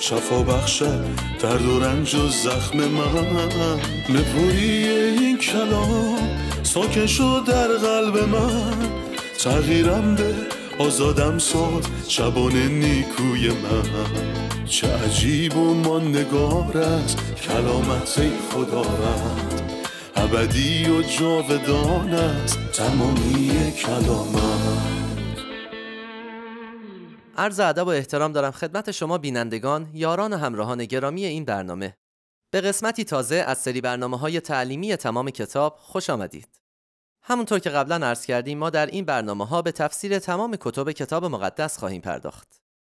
شفا بخشد درد و رنج و زخم من نپوری این کلام ساکن شد در قلب من تغییرم به آزادم ساد چبان نیکوی من چه عجیب و ما نگارت کلامت ای خدا رد ابدی و جاودان است تمامی کلامت عرض ادب و احترام دارم خدمت شما بینندگان، یاران و همراهان گرامی این برنامه. به قسمتی تازه از سری برنامه های تعلیمی تمام کتاب خوش آمدید. همونطور که قبلا عرض کردیم ما در این برنامه ها به تفسیر تمام کتب کتاب مقدس خواهیم پرداخت.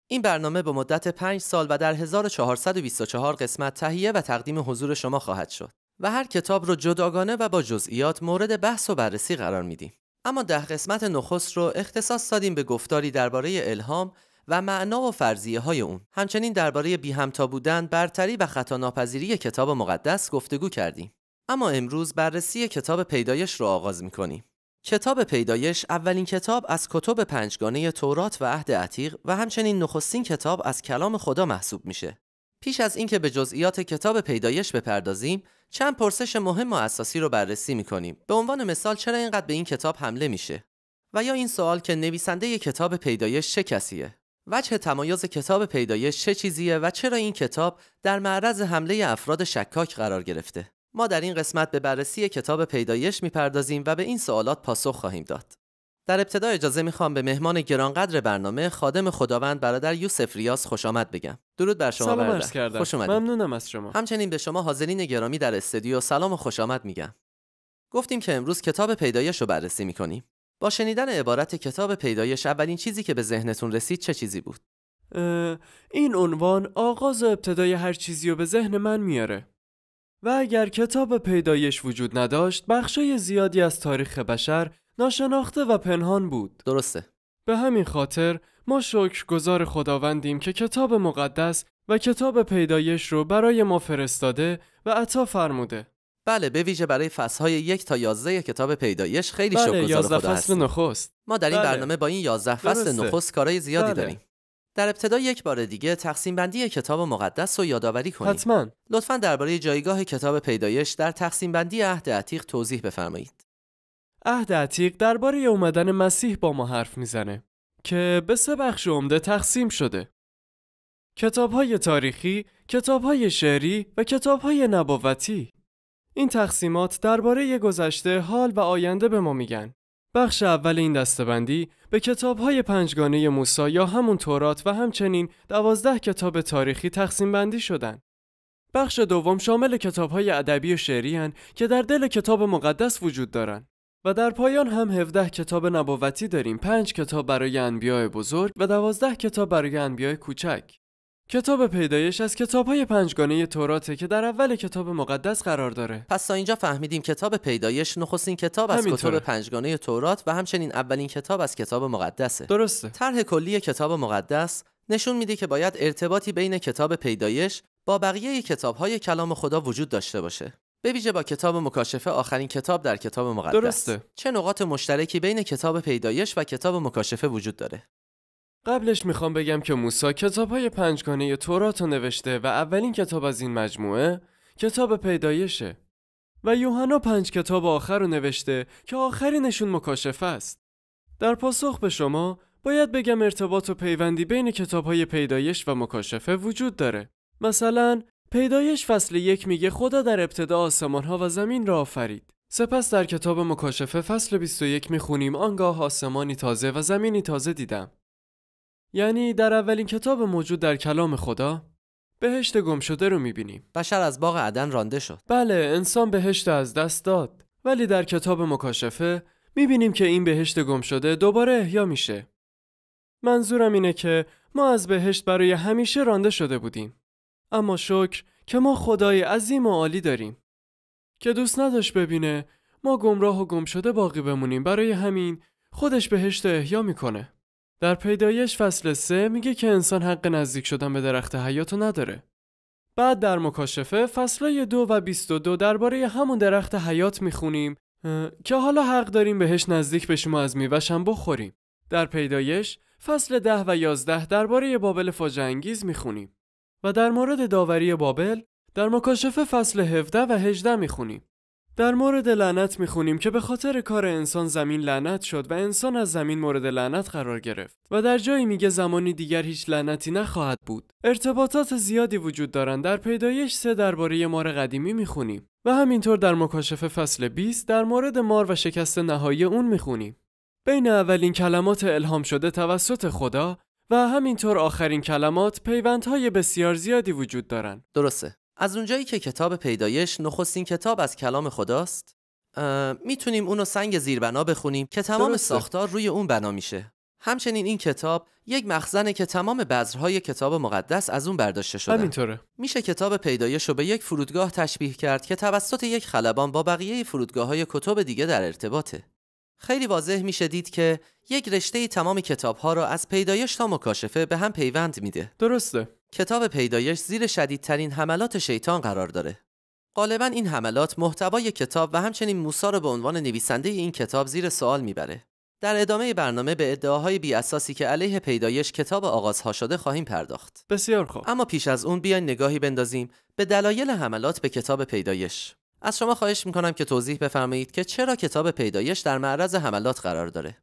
این برنامه به مدت 5 سال و در 1424 قسمت تهیه و تقدیم حضور شما خواهد شد و هر کتاب رو جداگانه و با جزئیات مورد بحث و بررسی قرار میدیم. اما ده قسمت نخست رو اختصاص دادیم به گفتاری درباره الهام و معنا و فرضیه های اون همچنین درباره بی همتا بودن برتری و خطا ناپذیری کتاب مقدس گفتگو کردیم اما امروز بررسی کتاب پیدایش رو آغاز میکنیم کتاب پیدایش اولین کتاب از کتب پنجگانه تورات و عهد عتیق و همچنین نخستین کتاب از کلام خدا محسوب میشه پیش از اینکه به جزئیات کتاب پیدایش بپردازیم چند پرسش مهم و اساسی رو بررسی میکنیم به عنوان مثال چرا اینقدر به این کتاب حمله میشه و یا این سوال که نویسنده کتاب پیدایش چه کسیه وجه تمایز کتاب پیدایش چه چیزیه و چرا این کتاب در معرض حمله افراد شکاک قرار گرفته ما در این قسمت به بررسی کتاب پیدایش میپردازیم و به این سوالات پاسخ خواهیم داد در ابتدا اجازه میخوام به مهمان گرانقدر برنامه خادم خداوند برادر یوسف ریاس خوش آمد بگم درود بر شما سلام برادر خوش ممنونم از شما همچنین به شما حاضرین گرامی در استودیو سلام و خوش آمد میگم گفتیم که امروز کتاب پیدایش رو بررسی میکنیم شنیدن عبارت کتاب پیدایش اولین چیزی که به ذهنتون رسید چه چیزی بود؟ این عنوان آغاز و ابتدای هر چیزی رو به ذهن من میاره و اگر کتاب پیدایش وجود نداشت بخشای زیادی از تاریخ بشر ناشناخته و پنهان بود درسته به همین خاطر ما گذار خداوندیم که کتاب مقدس و کتاب پیدایش رو برای ما فرستاده و عطا فرموده بله به ویژه برای فصلهای یک تا یازده کتاب پیدایش خیلی بله، شکرگزار خدا فصل نخست ما در این بله. برنامه با این یازده فصل نخست کارهای زیادی بله. داریم در ابتدا یک بار دیگه تقسیم بندی کتاب مقدس رو یادآوری کنید. حتما. لطفا درباره جایگاه کتاب پیدایش در تقسیم بندی عهد عتیق توضیح بفرمایید. عهد عتیق درباره اومدن مسیح با ما حرف میزنه که به سه بخش عمده تقسیم شده. کتاب های تاریخی، کتاب های شعری و کتاب های نبوتی. این تقسیمات درباره گذشته، حال و آینده به ما میگن. بخش اول این دستبندی به کتابهای پنجگانه موسی یا همون تورات و همچنین دوازده کتاب تاریخی تقسیم بندی شدن. بخش دوم شامل کتابهای ادبی و شعری که در دل کتاب مقدس وجود دارن. و در پایان هم 17 کتاب نبوتی داریم 5 کتاب برای انبیاء بزرگ و 12 کتاب برای انبیاء کوچک کتاب پیدایش از کتاب های پنجگانه توراته که در اول کتاب مقدس قرار داره پس تا اینجا فهمیدیم کتاب پیدایش نخستین کتاب از کتاب پنجگانه تورات و همچنین اولین کتاب از کتاب مقدسه درسته طرح کلی کتاب مقدس نشون میده که باید ارتباطی بین کتاب پیدایش با بقیه کتاب های کلام خدا وجود داشته باشه به ویژه با کتاب مکاشفه آخرین کتاب در کتاب مقدس درسته. چه نقاط مشترکی بین کتاب پیدایش و کتاب مکاشفه وجود داره قبلش میخوام بگم که موسا کتاب های پنجگانه تورات رو نوشته و اولین کتاب از این مجموعه کتاب پیدایشه و یوحنا پنج کتاب آخر رو نوشته که آخرینشون مکاشفه است. در پاسخ به شما باید بگم ارتباط و پیوندی بین کتاب های پیدایش و مکاشفه وجود داره. مثلا پیدایش فصل یک میگه خدا در ابتدا آسمان ها و زمین را آفرید. سپس در کتاب مکاشفه فصل 21 میخونیم آنگاه آسمانی تازه و زمینی تازه دیدم. یعنی در اولین کتاب موجود در کلام خدا بهشت گم شده رو میبینیم بشر از باغ عدن رانده شد بله انسان بهشت از دست داد ولی در کتاب مکاشفه میبینیم که این بهشت گم شده دوباره احیا میشه منظورم اینه که ما از بهشت برای همیشه رانده شده بودیم اما شکر که ما خدای عظیم و عالی داریم که دوست نداشت ببینه ما گمراه و گم شده باقی بمونیم برای همین خودش بهشت احیا میکنه در پیدایش فصل 3 میگه که انسان حق نزدیک شدن به درخت حیاتو نداره. بعد در مکاشفه فصلای دو و 22 درباره همون درخت حیات میخونیم که حالا حق داریم بهش نزدیک بشیم و از میوهش بخوریم. در پیدایش فصل 10 و یازده درباره بابل می میخونیم و در مورد داوری بابل در مکاشفه فصل 17 و 18 میخونیم. در مورد لعنت میخونیم که به خاطر کار انسان زمین لعنت شد و انسان از زمین مورد لعنت قرار گرفت و در جایی میگه زمانی دیگر هیچ لعنتی نخواهد بود ارتباطات زیادی وجود دارند در پیدایش سه درباره مار قدیمی میخونیم و همینطور در مکاشفه فصل 20 در مورد مار و شکست نهایی اون میخونیم بین اولین کلمات الهام شده توسط خدا و همینطور آخرین کلمات پیوندهای بسیار زیادی وجود دارند درسته از اونجایی که کتاب پیدایش نخستین کتاب از کلام خداست میتونیم اونو سنگ زیربنا بخونیم که تمام ساختار روی اون بنا میشه همچنین این کتاب یک مخزنه که تمام بذرهای کتاب مقدس از اون برداشته شده همینطوره میشه کتاب پیدایش رو به یک فرودگاه تشبیه کرد که توسط یک خلبان با بقیه فرودگاه های کتب دیگه در ارتباطه خیلی واضح میشه دید که یک رشته تمام کتاب ها رو از پیدایش تا مکاشفه به هم پیوند میده درسته کتاب پیدایش زیر شدیدترین حملات شیطان قرار داره. غالبا این حملات محتوای کتاب و همچنین موسا را به عنوان نویسنده این کتاب زیر سوال میبره. در ادامه برنامه به ادعاهای بی اساسی که علیه پیدایش کتاب آغازها شده خواهیم پرداخت. بسیار خوب. اما پیش از اون بیاین نگاهی بندازیم به دلایل حملات به کتاب پیدایش. از شما خواهش میکنم که توضیح بفرمایید که چرا کتاب پیدایش در معرض حملات قرار داره.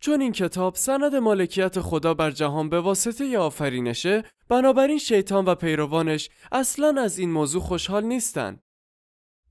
چون این کتاب سند مالکیت خدا بر جهان به واسطه ی آفرینشه بنابراین شیطان و پیروانش اصلا از این موضوع خوشحال نیستن.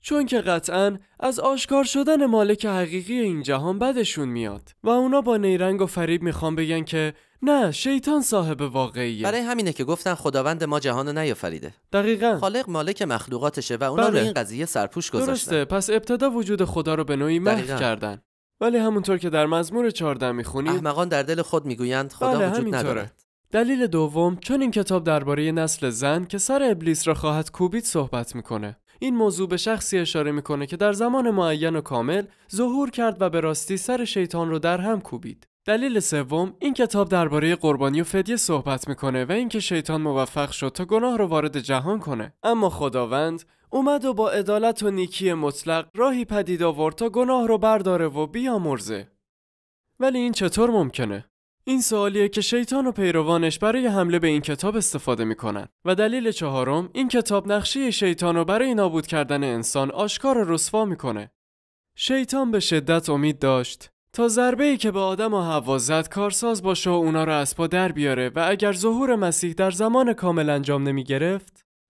چون که قطعا از آشکار شدن مالک حقیقی این جهان بدشون میاد و اونا با نیرنگ و فریب میخوان بگن که نه شیطان صاحب واقعیه برای همینه که گفتن خداوند ما جهان رو نیافریده دقیقا خالق مالک مخلوقاتشه و اونا رو بله. این قضیه سرپوش گذاشتن درسته پس ابتدا وجود خدا رو به نوعی محو کردن ولی همونطور که در مزمور 14 میخونیم احمقان در دل خود میگویند خدا بله وجود نداره. دلیل دوم چون این کتاب درباره نسل زن که سر ابلیس را خواهد کوبید صحبت میکنه این موضوع به شخصی اشاره میکنه که در زمان معین و کامل ظهور کرد و به راستی سر شیطان رو در هم کوبید دلیل سوم این کتاب درباره قربانی و فدیه صحبت میکنه و اینکه شیطان موفق شد تا گناه رو وارد جهان کنه اما خداوند اومد و با عدالت و نیکی مطلق راهی پدید آورد تا گناه رو برداره و بیامرزه. ولی این چطور ممکنه؟ این سوالیه که شیطان و پیروانش برای حمله به این کتاب استفاده میکنن و دلیل چهارم این کتاب نقشه شیطان رو برای نابود کردن انسان آشکار رسوا میکنه. شیطان به شدت امید داشت تا ضربه ای که به آدم و حوا زد کارساز باشه و اونا را از پا در بیاره و اگر ظهور مسیح در زمان کامل انجام نمی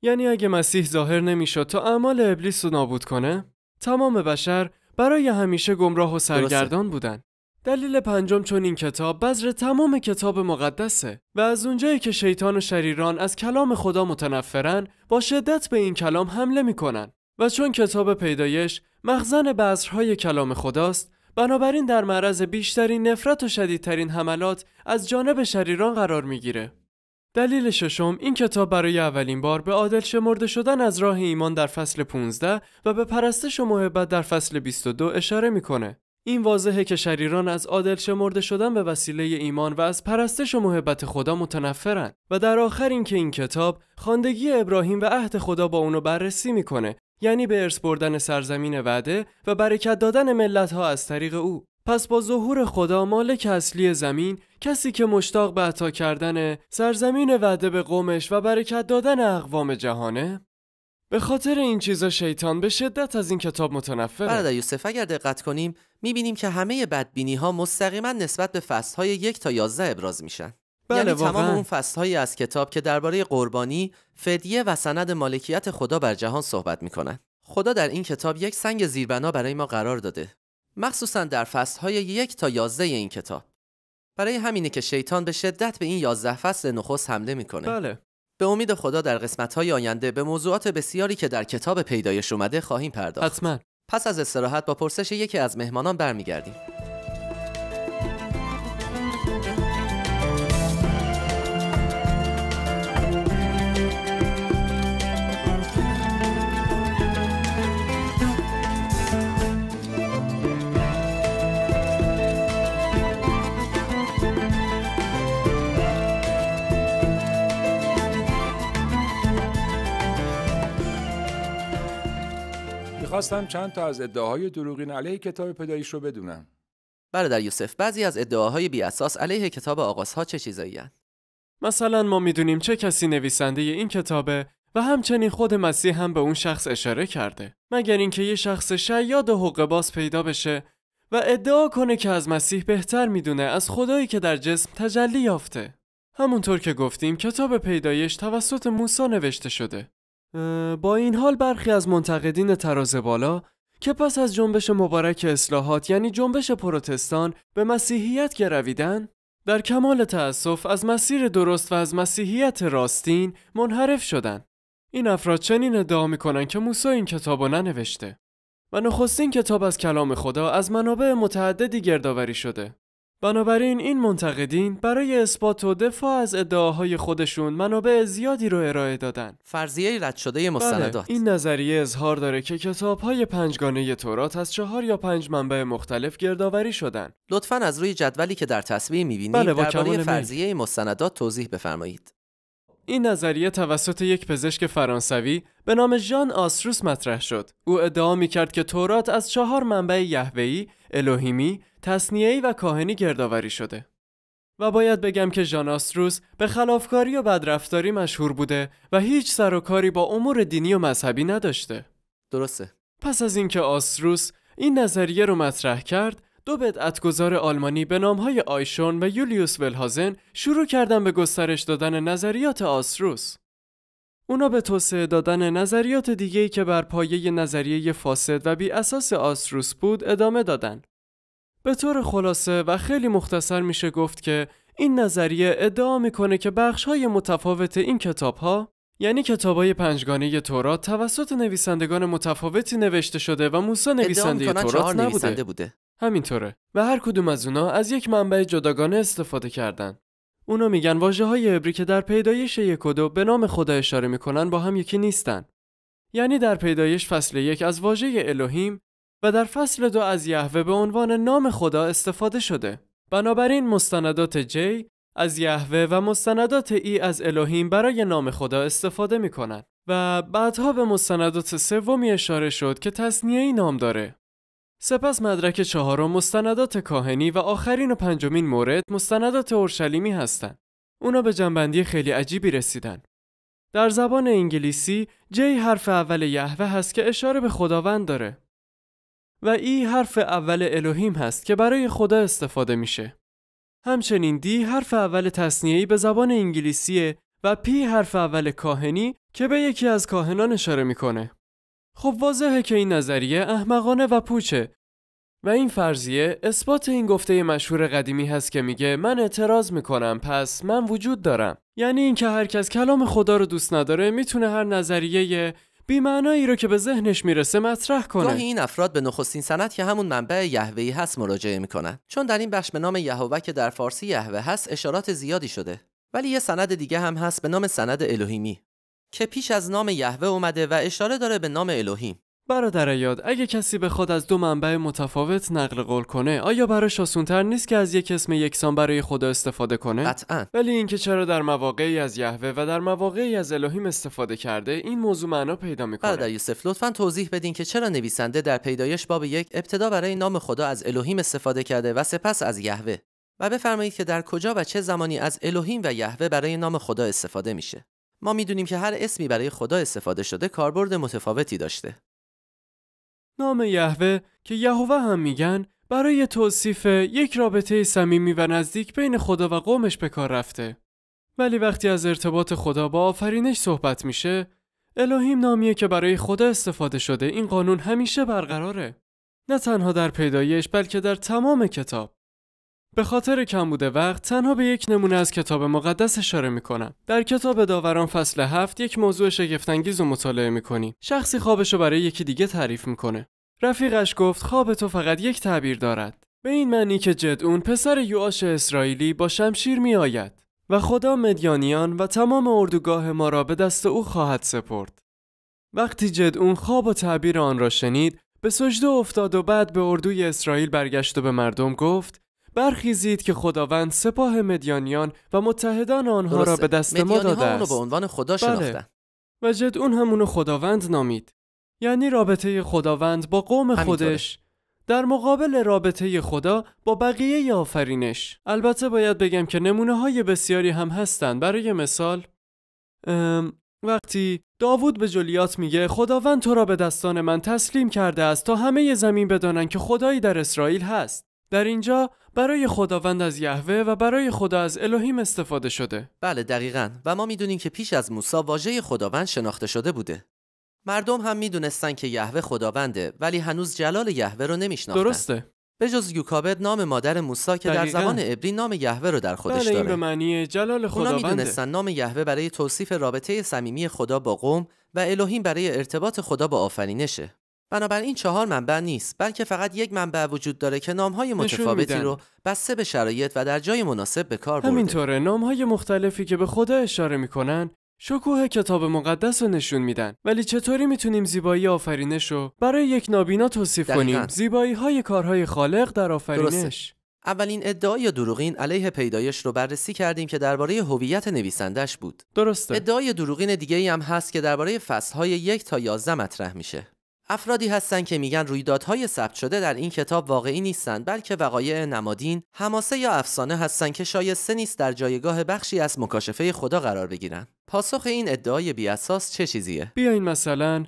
یعنی اگه مسیح ظاهر نمیشد تا اعمال ابلیس رو نابود کنه تمام بشر برای همیشه گمراه و سرگردان بودن دلیل پنجم چون این کتاب بذر تمام کتاب مقدسه و از اونجایی که شیطان و شریران از کلام خدا متنفرن با شدت به این کلام حمله میکنن و چون کتاب پیدایش مخزن بذرهای کلام خداست بنابراین در معرض بیشترین نفرت و شدیدترین حملات از جانب شریران قرار میگیره دلیل ششم این کتاب برای اولین بار به عادل شمرده شدن از راه ایمان در فصل 15 و به پرستش و محبت در فصل 22 اشاره میکنه. این واضحه که شریران از عادل شمرده شدن به وسیله ایمان و از پرستش و محبت خدا متنفرند و در آخر اینکه این کتاب خاندگی ابراهیم و عهد خدا با اونو بررسی میکنه یعنی به ارث بردن سرزمین وعده و برکت دادن ملت ها از طریق او پس با ظهور خدا مالک اصلی زمین کسی که مشتاق به عطا کردن سرزمین وعده به قومش و برکت دادن اقوام جهانه به خاطر این چیزا شیطان به شدت از این کتاب متنفره برادر یوسف اگر دقت کنیم میبینیم که همه بدبینی ها مستقیما نسبت به های یک تا یازده ابراز میشن بله یعنی تمام اون فصلهایی از کتاب که درباره قربانی، فدیه و سند مالکیت خدا بر جهان صحبت میکنن. خدا در این کتاب یک سنگ زیربنا برای ما قرار داده مخصوصا در فصلهای یک تا یازده این کتاب برای همینه که شیطان به شدت به این یازده فصل نخست حمله میکنه بله به امید خدا در قسمتهای آینده به موضوعات بسیاری که در کتاب پیدایش اومده خواهیم پرداخت حتما پس از استراحت با پرسش یکی از مهمانان برمیگردیم میخواستم چند تا از ادعاهای دروغین علیه کتاب پیدایش رو بدونم برادر بله یوسف بعضی از ادعاهای بیاساس علیه کتاب آغازها چه چیزایی هن؟ مثلا ما میدونیم چه کسی نویسنده این کتابه و همچنین خود مسیح هم به اون شخص اشاره کرده مگر اینکه یه شخص شیاد و حقوق باز پیدا بشه و ادعا کنه که از مسیح بهتر میدونه از خدایی که در جسم تجلی یافته همونطور که گفتیم کتاب پیدایش توسط موسی نوشته شده با این حال برخی از منتقدین تراز بالا که پس از جنبش مبارک اصلاحات یعنی جنبش پروتستان به مسیحیت گرویدن در کمال تأسف از مسیر درست و از مسیحیت راستین منحرف شدند. این افراد چنین ادعا کنند که موسی این کتاب ننوشته و نخستین کتاب از کلام خدا از منابع متعددی گردآوری شده بنابراین این منتقدین برای اثبات و دفاع از ادعاهای خودشون منابع زیادی رو ارائه دادن. فرضیه رد شده مستندات. بله، این نظریه اظهار داره که کتابهای پنجگانه تورات از چهار یا پنج منبع مختلف گردآوری شدن. لطفا از روی جدولی که در تصویر می‌بینید بله، درباره فرضیه مستندات توضیح بفرمایید. این نظریه توسط یک پزشک فرانسوی به نام ژان آسروس مطرح شد. او ادعا می کرد که تورات از چهار منبع یهوهی، الوهیمی، تصنیعی و کاهنی گردآوری شده. و باید بگم که آستروس به خلافکاری و بدرفتاری مشهور بوده و هیچ سر و کاری با امور دینی و مذهبی نداشته. درسته. پس از اینکه آستروس این نظریه رو مطرح کرد، دو بدعتگذار آلمانی به نامهای آیشون و یولیوس ولهازن شروع کردن به گسترش دادن نظریات آستروس. اونا به توسعه دادن نظریات دیگهی که بر پایه نظریه فاسد و بی اساس آستروس بود ادامه دادن به طور خلاصه و خیلی مختصر میشه گفت که این نظریه ادعا میکنه که بخش های متفاوت این کتاب ها یعنی کتاب های پنجگانه تورات توسط نویسندگان متفاوتی نوشته شده و موسی نویسنده تورات نبوده. بوده. همینطوره و هر کدوم از اونا از یک منبع جداگانه استفاده کردن. اونا میگن واجه های عبری که در پیدایش یک و دو به نام خدا اشاره میکنن با هم یکی نیستن. یعنی در پیدایش فصل یک از واژه الوهیم و در فصل دو از یهوه به عنوان نام خدا استفاده شده. بنابراین مستندات جی از یهوه و مستندات ای e از الهیم برای نام خدا استفاده می کنن و بعدها به مستندات سومی اشاره شد که تصنیه ای نام داره. سپس مدرک چهارم مستندات کاهنی و آخرین و پنجمین مورد مستندات اورشلیمی هستند. اونا به جنبندی خیلی عجیبی رسیدن. در زبان انگلیسی جی حرف اول یهوه هست که اشاره به خداوند داره. و ای حرف اول الوهیم هست که برای خدا استفاده میشه. همچنین دی حرف اول تصنیعی به زبان انگلیسیه و پی حرف اول کاهنی که به یکی از کاهنان اشاره میکنه. خب واضحه که این نظریه احمقانه و پوچه و این فرضیه اثبات این گفته مشهور قدیمی هست که میگه من اعتراض میکنم پس من وجود دارم یعنی اینکه هر کس کلام خدا رو دوست نداره میتونه هر نظریه بیمعنایی رو که به ذهنش میرسه مطرح کنه گاهی این افراد به نخستین سند که همون منبع یهوهی هست مراجعه میکنن چون در این بخش به نام یهوه که در فارسی یهوه هست اشارات زیادی شده ولی یه سند دیگه هم هست به نام سند الوهیمی که پیش از نام یهوه اومده و اشاره داره به نام الوهیم برادر یاد اگه کسی به خود از دو منبع متفاوت نقل قول کنه آیا براش آسونتر نیست که از یک اسم یکسان برای خدا استفاده کنه قطعا ولی اینکه چرا در مواقعی از یهوه و در مواقعی از الهیم استفاده کرده این موضوع معنا پیدا میکنه برادر یوسف لطفا توضیح بدین که چرا نویسنده در پیدایش باب یک ابتدا برای نام خدا از الهیم استفاده کرده و سپس از یهوه و بفرمایید که در کجا و چه زمانی از الهیم و یهوه برای نام خدا استفاده میشه ما میدونیم که هر اسمی برای خدا استفاده شده کاربرد متفاوتی داشته نام یهوه که یهوه هم میگن برای توصیف یک رابطه صمیمی و نزدیک بین خدا و قومش به کار رفته. ولی وقتی از ارتباط خدا با آفرینش صحبت میشه، الهیم نامیه که برای خدا استفاده شده این قانون همیشه برقراره. نه تنها در پیدایش بلکه در تمام کتاب. به خاطر کم بوده وقت تنها به یک نمونه از کتاب مقدس اشاره میکنم در کتاب داوران فصل هفت یک موضوع شگفتانگیز رو مطالعه میکنی. شخصی خوابش رو برای یکی دیگه تعریف میکنه رفیقش گفت خواب تو فقط یک تعبیر دارد به این معنی که اون، پسر یواش اسرائیلی با شمشیر میآید و خدا مدیانیان و تمام اردوگاه ما را به دست او خواهد سپرد وقتی جدعون خواب و تعبیر آن را شنید به سجده افتاد و بعد به اردوی اسرائیل برگشت و به مردم گفت برخیزید که خداوند سپاه مدیانیان و متحدان آنها را به دست ما داده است. به عنوان خدا بله. و جد اون همونو خداوند نامید. یعنی رابطه خداوند با قوم خودش در مقابل رابطه خدا با بقیه آفرینش. البته باید بگم که نمونه های بسیاری هم هستند. برای مثال وقتی داوود به جولیات میگه خداوند تو را به دستان من تسلیم کرده است تا همه زمین بدانند که خدایی در اسرائیل هست. در اینجا برای خداوند از یهوه و برای خدا از الهیم استفاده شده. بله دقیقا و ما میدونیم که پیش از موسی واژه خداوند شناخته شده بوده. مردم هم میدونستن که یهوه خداونده ولی هنوز جلال یهوه رو نمیشناختن. درسته. به جز یوکابد نام مادر موسا که در زمان ابری نام یهوه رو در خودش بله داره. این به معنی جلال خداونده. اونا نام یهوه برای توصیف رابطه صمیمی خدا با قوم و الهیم برای ارتباط خدا با آفرینشه. بنابراین چهار منبع نیست بلکه فقط یک منبع وجود داره که های متفاوتی رو بسته به شرایط و در جای مناسب به کار برده همینطوره های مختلفی که به خدا اشاره میکنن شکوه کتاب مقدس رو نشون میدن ولی چطوری میتونیم زیبایی آفرینش رو برای یک نابینا توصیف کنیم زیبایی های کارهای خالق در آفرینش درسته. اولین ادعای یا دروغین علیه پیدایش رو بررسی کردیم که درباره هویت نویسندش بود درسته ادعای دروغین دیگه ای هم هست که درباره های یک تا یازده مطرح میشه افرادی هستند که میگن رویدادهای ثبت شده در این کتاب واقعی نیستند بلکه وقایع نمادین حماسه یا افسانه هستند که شایسته نیست در جایگاه بخشی از مکاشفه خدا قرار بگیرن. پاسخ این ادعای بیاساس چه چیزیه بیاین مثلا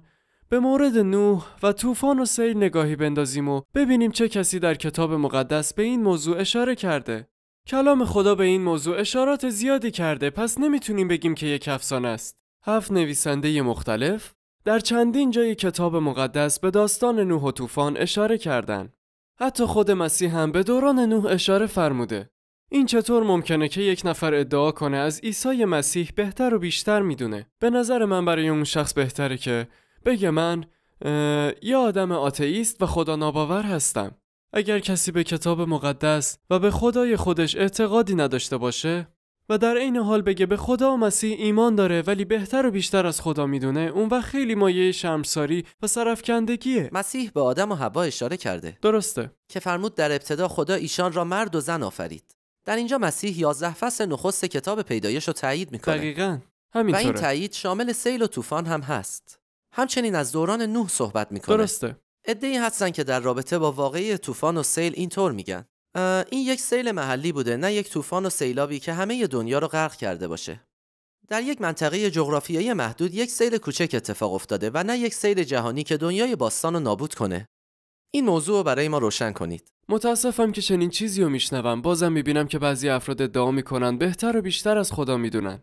به مورد نوح و طوفان و سیل نگاهی بندازیم و ببینیم چه کسی در کتاب مقدس به این موضوع اشاره کرده کلام خدا به این موضوع اشارات زیادی کرده پس نمیتونیم بگیم که یک افسانه است هفت نویسنده مختلف در چندین جای کتاب مقدس به داستان نوح و طوفان اشاره کردن. حتی خود مسیح هم به دوران نوح اشاره فرموده. این چطور ممکنه که یک نفر ادعا کنه از عیسی مسیح بهتر و بیشتر میدونه؟ به نظر من برای اون شخص بهتره که بگه من یا آدم آتئیست و خدا ناباور هستم. اگر کسی به کتاب مقدس و به خدای خودش اعتقادی نداشته باشه و در عین حال بگه به خدا و مسیح ایمان داره ولی بهتر و بیشتر از خدا میدونه اون و خیلی مایه شمساری و سرفکندگیه مسیح به آدم و هوا اشاره کرده درسته که فرمود در ابتدا خدا ایشان را مرد و زن آفرید در اینجا مسیح یازده فصل نخست کتاب پیدایش رو تایید میکنه دقیقا همینطوره. و این تایید شامل سیل و طوفان هم هست همچنین از دوران نوح صحبت میکنه درسته ادعی هستن که در رابطه با واقعی طوفان و سیل اینطور میگن این یک سیل محلی بوده نه یک طوفان و سیلابی که همه دنیا رو غرق کرده باشه در یک منطقه جغرافیایی محدود یک سیل کوچک اتفاق افتاده و نه یک سیل جهانی که دنیای باستان رو نابود کنه این موضوع رو برای ما روشن کنید متاسفم که چنین چیزی رو میشنوم بازم میبینم که بعضی افراد ادعا میکنن بهتر و بیشتر از خدا میدونن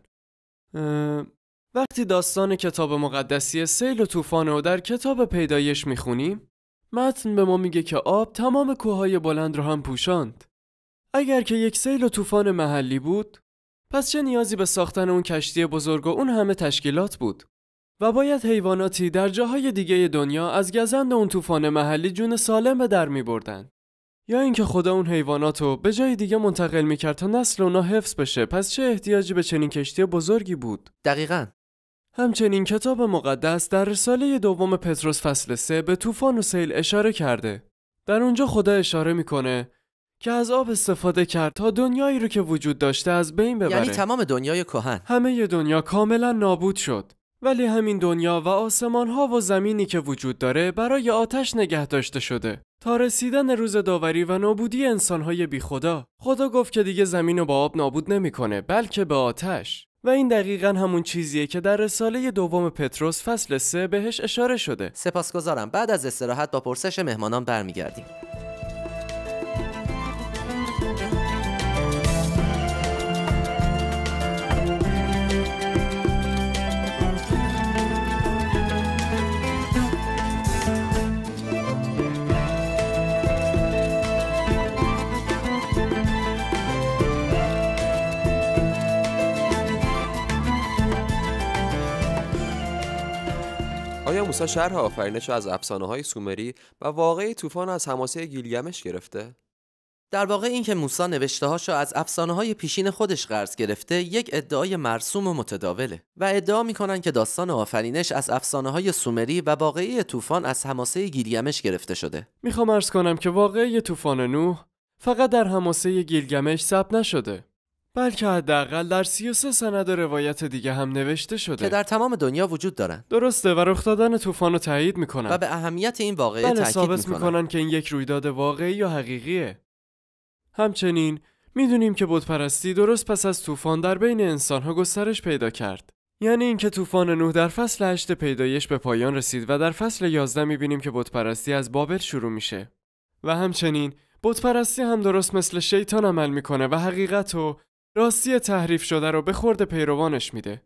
وقتی داستان کتاب مقدسی سیل و طوفان رو در کتاب پیدایش میخونیم متن به ما میگه که آب تمام کوههای بلند رو هم پوشاند. اگر که یک سیل و طوفان محلی بود، پس چه نیازی به ساختن اون کشتی بزرگ و اون همه تشکیلات بود؟ و باید حیواناتی در جاهای دیگه دنیا از گزند اون طوفان محلی جون سالم به در می بردن. یا اینکه خدا اون حیوانات به جای دیگه منتقل میکرد تا نسل اونا حفظ بشه پس چه احتیاجی به چنین کشتی بزرگی بود دقیقا همچنین کتاب مقدس در رساله دوم پتروس فصل 3 به طوفان و سیل اشاره کرده. در اونجا خدا اشاره میکنه که از آب استفاده کرد تا دنیایی رو که وجود داشته از بین ببره. یعنی تمام دنیای کهن. همه دنیا کاملا نابود شد. ولی همین دنیا و آسمان ها و زمینی که وجود داره برای آتش نگه داشته شده تا رسیدن روز داوری و نابودی انسان های بی خدا خدا گفت که دیگه زمین رو با آب نابود نمیکنه بلکه به آتش و این دقیقا همون چیزیه که در رساله دوم پتروس فصل 3 بهش اشاره شده. سپاسگزارم. بعد از استراحت با پرسش مهمانان برمیگردیم. موسی شرح آفرینش از افسانه های سومری و واقعی طوفان از حماسه گیلگمش گرفته؟ در واقع اینکه موسی نوشته هاشو از افسانه های پیشین خودش قرض گرفته یک ادعای مرسوم و متداوله و ادعا میکنن که داستان آفرینش از افسانه های سومری و واقعی طوفان از حماسه گیلگمش گرفته شده میخوام عرض کنم که واقعی طوفان نوح فقط در حماسه گیلگمش ثبت نشده بلکه حداقل در 33 سند روایت دیگه هم نوشته شده که در تمام دنیا وجود دارن درسته و رخ دادن طوفان رو تایید میکنن و به اهمیت این واقعه بله، تاکید میکنن. که این یک رویداد واقعی یا حقیقیه همچنین میدونیم که بتپرستی درست پس از طوفان در بین انسانها گسترش پیدا کرد یعنی اینکه طوفان نوح در فصل 8 پیدایش به پایان رسید و در فصل 11 میبینیم که بتپرستی از بابل شروع میشه و همچنین بتپرستی هم درست مثل شیطان عمل میکنه و حقیقت راستی تحریف شده رو به خورد پیروانش میده.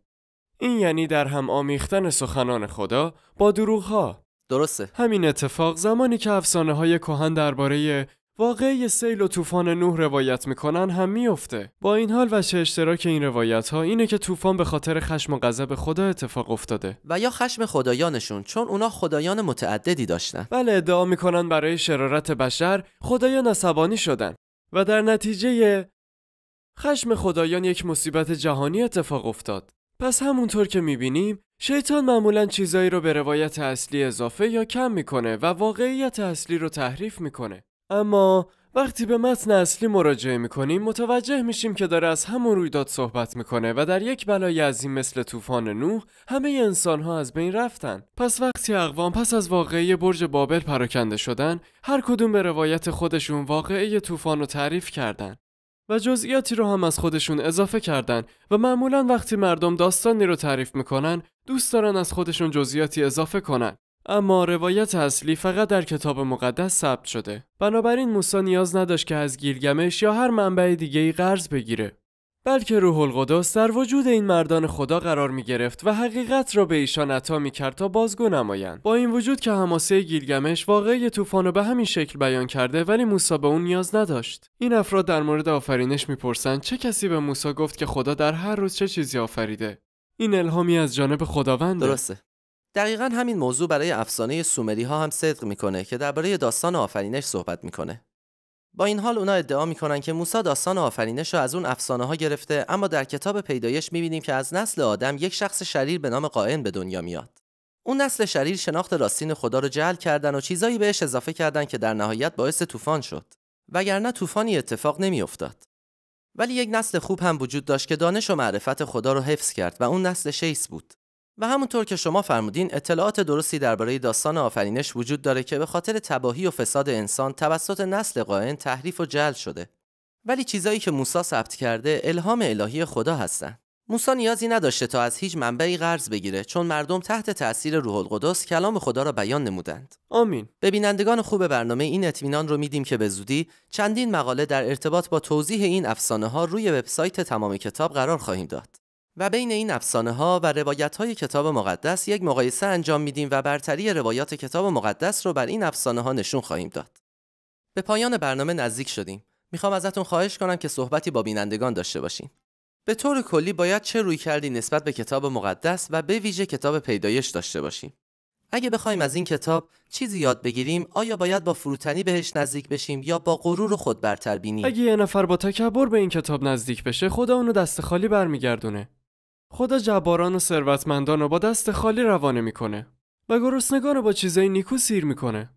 این یعنی در هم آمیختن سخنان خدا با دروغ ها. درسته. همین اتفاق زمانی که افسانه های کهن درباره واقعی سیل و طوفان نوح روایت میکنن هم میفته با این حال چه اشتراک این روایت ها اینه که طوفان به خاطر خشم و غضب خدا اتفاق افتاده و یا خشم خدایانشون چون اونا خدایان متعددی داشتن بله ادعا میکنن برای شرارت بشر خدایان عصبانی شدن و در نتیجه خشم خدایان یک مصیبت جهانی اتفاق افتاد. پس همونطور که میبینیم شیطان معمولا چیزایی رو به روایت اصلی اضافه یا کم میکنه و واقعیت اصلی رو تحریف میکنه. اما وقتی به متن اصلی مراجعه میکنیم متوجه میشیم که داره از همون رویداد صحبت میکنه و در یک بلای عظیم مثل طوفان نوح همه انسان ها از بین رفتن پس وقتی اقوام پس از واقعی برج بابل پراکنده شدن هر کدوم به روایت خودشون واقعی طوفان رو تعریف کردن و جزئیاتی رو هم از خودشون اضافه کردن و معمولا وقتی مردم داستانی رو تعریف میکنن دوست دارن از خودشون جزئیاتی اضافه کنن اما روایت اصلی فقط در کتاب مقدس ثبت شده بنابراین موسی نیاز نداشت که از گیلگمش یا هر منبع دیگه ای قرض بگیره بلکه روح القدس در وجود این مردان خدا قرار می گرفت و حقیقت را به ایشان عطا می کرد تا بازگو نمایند با این وجود که حماسه گیلگمش واقعی طوفان را به همین شکل بیان کرده ولی موسی به اون نیاز نداشت این افراد در مورد آفرینش میپرسند چه کسی به موسی گفت که خدا در هر روز چه چیزی آفریده این الهامی از جانب خداوند درسته دقیقا همین موضوع برای افسانه سومری ها هم صدق میکنه که درباره داستان آفرینش صحبت میکنه با این حال اونا ادعا میکنن که موسی داستان آفرینش رو از اون افسانه ها گرفته اما در کتاب پیدایش میبینیم که از نسل آدم یک شخص شریر به نام قائن به دنیا میاد اون نسل شریر شناخت راستین خدا رو جعل کردن و چیزایی بهش اضافه کردن که در نهایت باعث طوفان شد وگرنه طوفانی اتفاق نمیافتاد ولی یک نسل خوب هم وجود داشت که دانش و معرفت خدا رو حفظ کرد و اون نسل شیس بود و همونطور که شما فرمودین اطلاعات درستی درباره داستان آفرینش وجود داره که به خاطر تباهی و فساد انسان توسط نسل قائن تحریف و جل شده ولی چیزایی که موسی ثبت کرده الهام الهی خدا هستن موسی نیازی نداشته تا از هیچ منبعی قرض بگیره چون مردم تحت تاثیر روح القدس کلام خدا را بیان نمودند. آمین. به بینندگان خوب برنامه این اطمینان رو میدیم که به زودی چندین مقاله در ارتباط با توضیح این افسانه ها روی وبسایت تمام کتاب قرار خواهیم داد. و بین این افسانه ها و روایت های کتاب مقدس یک مقایسه انجام میدیم و برتری روایات کتاب مقدس رو بر این افسانه ها نشون خواهیم داد. به پایان برنامه نزدیک شدیم. میخوام ازتون خواهش کنم که صحبتی با بینندگان داشته باشین. به طور کلی باید چه روی کردی نسبت به کتاب مقدس و به ویژه کتاب پیدایش داشته باشیم. اگه بخوایم از این کتاب چیزی یاد بگیریم آیا باید با فروتنی بهش نزدیک بشیم یا با غرور خود برتر بینیم اگه یه نفر با تکبر به این کتاب نزدیک بشه خدا اونو دست خالی برمیگردونه. خدا جباران و ثروتمندان رو با دست خالی روانه میکنه و گرسنگان رو با چیزای نیکو سیر میکنه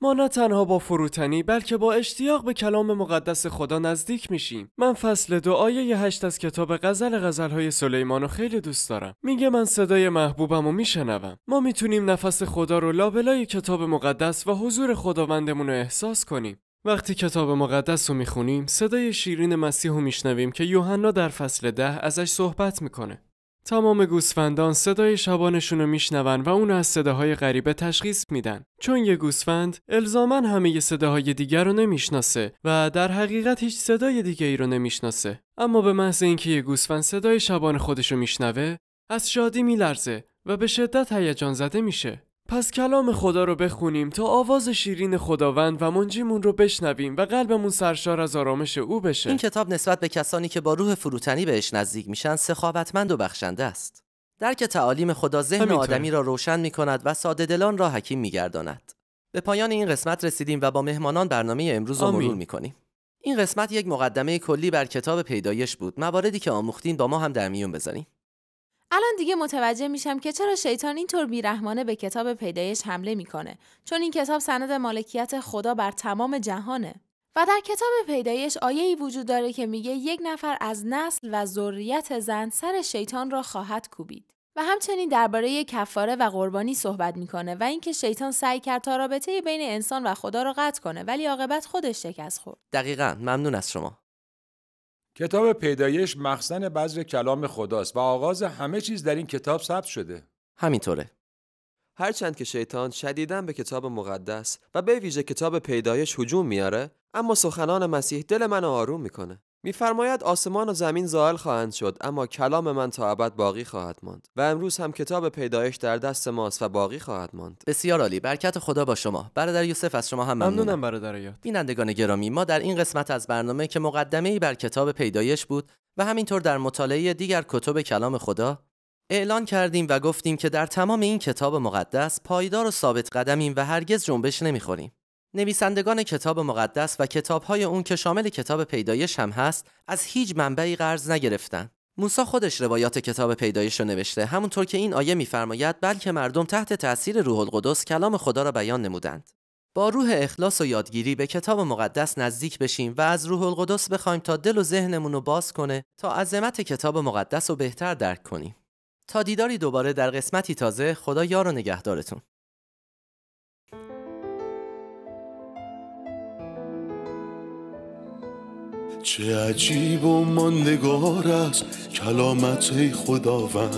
ما نه تنها با فروتنی بلکه با اشتیاق به کلام مقدس خدا نزدیک میشیم من فصل دو آیه هشت از کتاب غزل غزلهای سلیمان رو خیلی دوست دارم میگه من صدای محبوبم و میشنوم ما میتونیم نفس خدا رو لابلای کتاب مقدس و حضور خداوندمون رو احساس کنیم وقتی کتاب مقدس رو میخونیم صدای شیرین مسیح رو میشنویم که یوحنا در فصل ده ازش صحبت میکنه تمام گوسفندان صدای شبانشون رو میشنون و اون از صداهای غریبه تشخیص میدن چون یه گوسفند الزاما همه صداهای دیگر رو نمیشناسه و در حقیقت هیچ صدای دیگه ای رو نمیشناسه اما به محض اینکه یه گوسفند صدای شبان خودش رو میشنوه از شادی میلرزه و به شدت هیجان زده میشه پس کلام خدا رو بخونیم تا آواز شیرین خداوند و منجیمون رو بشنویم و قلبمون سرشار از آرامش او بشه این کتاب نسبت به کسانی که با روح فروتنی بهش نزدیک میشن سخاوتمند و بخشنده است درک تعالیم خدا ذهن آدمی را روشن میکند و ساده دلان را حکیم میگرداند. به پایان این قسمت رسیدیم و با مهمانان برنامه امروز رو مرور میکنیم. این قسمت یک مقدمه کلی بر کتاب پیدایش بود. مواردی که آموختین با ما هم در میون بذاریم. الان دیگه متوجه میشم که چرا شیطان اینطور بیرحمانه به کتاب پیدایش حمله میکنه چون این کتاب سند مالکیت خدا بر تمام جهانه و در کتاب پیدایش آیه ای وجود داره که میگه یک نفر از نسل و ذریت زن سر شیطان را خواهد کوبید و همچنین درباره کفاره و قربانی صحبت میکنه و اینکه شیطان سعی کرد تا رابطه بین انسان و خدا را قطع کنه ولی عاقبت خودش شکست خورد دقیقا ممنون از شما کتاب پیدایش مخزن بذر کلام خداست و آغاز همه چیز در این کتاب ثبت شده. همینطوره. هرچند که شیطان شدیداً به کتاب مقدس و به ویژه کتاب پیدایش هجوم میاره، اما سخنان مسیح دل من آروم میکنه. میفرماید آسمان و زمین زائل خواهند شد اما کلام من تا ابد باقی خواهد ماند و امروز هم کتاب پیدایش در دست ماست و باقی خواهد ماند بسیار عالی برکت خدا با شما برادر یوسف از شما هم ممنونم, ممنونم برادر یاد بینندگان گرامی ما در این قسمت از برنامه که مقدمه ای بر کتاب پیدایش بود و همینطور در مطالعه دیگر کتب کلام خدا اعلان کردیم و گفتیم که در تمام این کتاب مقدس پایدار و ثابت قدمیم و هرگز جنبش نمیخوریم نویسندگان کتاب مقدس و کتابهای اون که شامل کتاب پیدایش هم هست از هیچ منبعی قرض نگرفتن. موسا خودش روایات کتاب پیدایش رو نوشته همونطور که این آیه میفرماید بلکه مردم تحت تأثیر روح القدس کلام خدا را بیان نمودند. با روح اخلاص و یادگیری به کتاب مقدس نزدیک بشیم و از روح القدس بخوایم تا دل و ذهنمون رو باز کنه تا عظمت کتاب مقدس رو بهتر درک کنیم. تا دیداری دوباره در قسمتی تازه خدا یار و نگهدارتون. چه عجیب و ماندگار است کلامت خداوند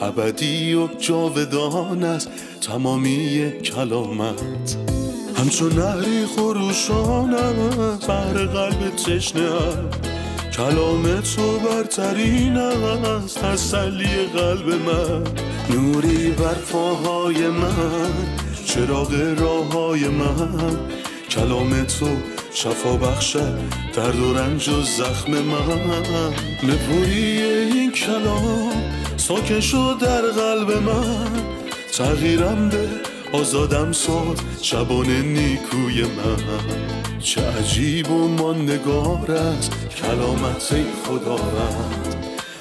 ابدی و جاودان است تمامی کلامت همچون نهری است بر قلب تشنم کلام تو برترین است تسلی قلب من نوری بر فاهای من چراغ راههای من کلام تو شفا بخشد درد و رنج و زخم من نپوری این کلام ساکن شد در قلب من تغییرم به آزادم ساد شبان نیکوی من چه عجیب و ما نگار است کلامت خدا رد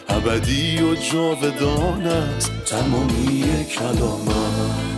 ابدی و جاودان است تمامی کلامت